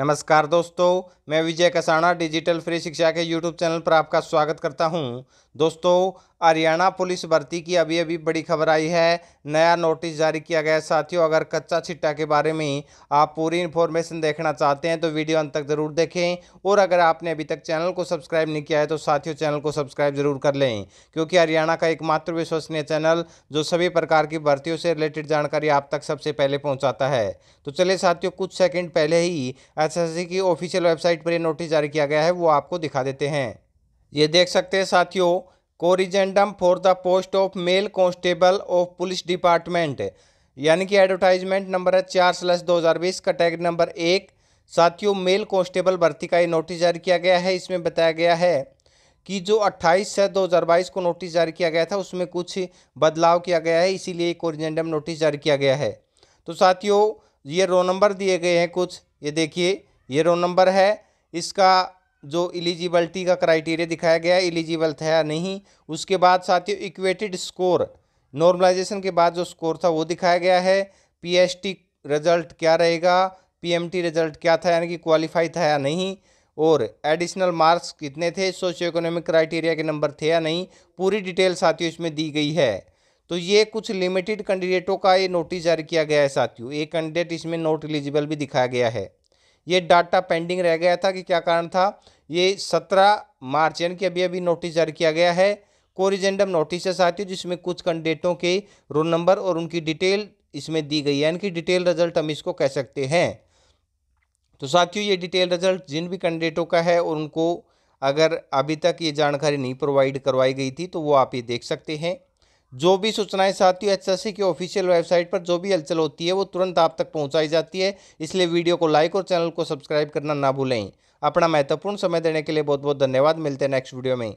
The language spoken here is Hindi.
नमस्कार दोस्तों मैं विजय कसाणा डिजिटल फ्री शिक्षा के यूट्यूब चैनल पर आपका स्वागत करता हूं दोस्तों हरियाणा पुलिस भर्ती की अभी अभी बड़ी खबर आई है नया नोटिस जारी किया गया है साथियों अगर कच्चा छिट्टा के बारे में आप पूरी इन्फॉर्मेशन देखना चाहते हैं तो वीडियो अंत तक ज़रूर देखें और अगर आपने अभी तक चैनल को सब्सक्राइब नहीं किया है तो साथियों चैनल को सब्सक्राइब ज़रूर कर लें क्योंकि हरियाणा का एकमात्र विश्वसनीय चैनल जो सभी प्रकार की भर्तियों से रिलेटेड जानकारी आप तक सबसे पहले पहुँचाता है तो चलिए साथियों कुछ सेकेंड पहले ही एस की ऑफिशियल वेबसाइट पर यह नोटिस जारी किया गया है वो आपको दिखा देते हैं ये देख सकते हैं साथियों corrigendum for the post of male constable of police department यानी कि एडवर्टाइजमेंट नंबर है चार स्लैस दो हज़ार बीस कैटेगरी नंबर एक साथियों मेल कॉन्स्टेबल भर्ती का ये नोटिस जारी किया गया है इसमें बताया गया है कि जो 28 छः 2022 को नोटिस जारी किया गया था उसमें कुछ बदलाव किया गया है इसीलिए कोरिजेंडम नोटिस जारी किया गया है तो साथियों ये रो नंबर दिए गए हैं कुछ ये देखिए ये रो नंबर है इसका जो इलिजिबलिटी का क्राइटेरिया दिखाया गया है इलिजिबल था या नहीं उसके बाद साथियों इक्वेटेड स्कोर नॉर्मलाइजेशन के बाद जो स्कोर था वो दिखाया गया है पीएसटी रिजल्ट क्या रहेगा पीएमटी रिजल्ट क्या था यानी कि क्वालिफाई था या नहीं और एडिशनल मार्क्स कितने थे सोशियो इकोनॉमिक क्राइटेरिया के नंबर थे या नहीं पूरी डिटेल साथियों इसमें दी गई है तो ये कुछ लिमिटेड कैंडिडेटों का ये नोटिस जारी किया गया है साथियों एक कैंडिडेट इसमें नोट एलिजिबल भी दिखाया गया है ये डाटा पेंडिंग रह गया था कि क्या कारण था ये सत्रह मार्च यानी कि अभी अभी नोटिस जारी किया गया है कोरिजेंडम नोटिस आती है जिसमें कुछ कैंडिडेटों के रोल नंबर और उनकी डिटेल इसमें दी गई है यानी कि डिटेल रिजल्ट हम इसको कह सकते हैं तो साथियों ये डिटेल रिजल्ट जिन भी कैंडिडेटों का है और उनको अगर अभी तक ये जानकारी नहीं प्रोवाइड करवाई गई थी तो वो आप ये देख सकते हैं जो भी सूचनाएं साथियों एच की ऑफिशियल वेबसाइट पर जो भी हलचल होती है वो तुरंत आप तक पहुंचाई जाती है इसलिए वीडियो को लाइक और चैनल को सब्सक्राइब करना ना भूलें अपना महत्वपूर्ण समय देने के लिए बहुत बहुत धन्यवाद मिलते हैं नेक्स्ट वीडियो में